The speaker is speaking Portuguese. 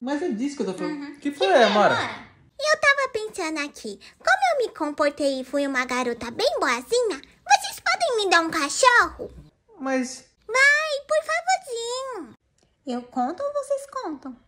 Mas é disso que eu tô falando. Uhum. Que foi, que então, foi Eu tava pensando aqui, como eu me comportei e fui uma garota bem boazinha, vocês podem me dar um cachorro? Mas. Vai, por favorzinho. Eu conto ou vocês contam?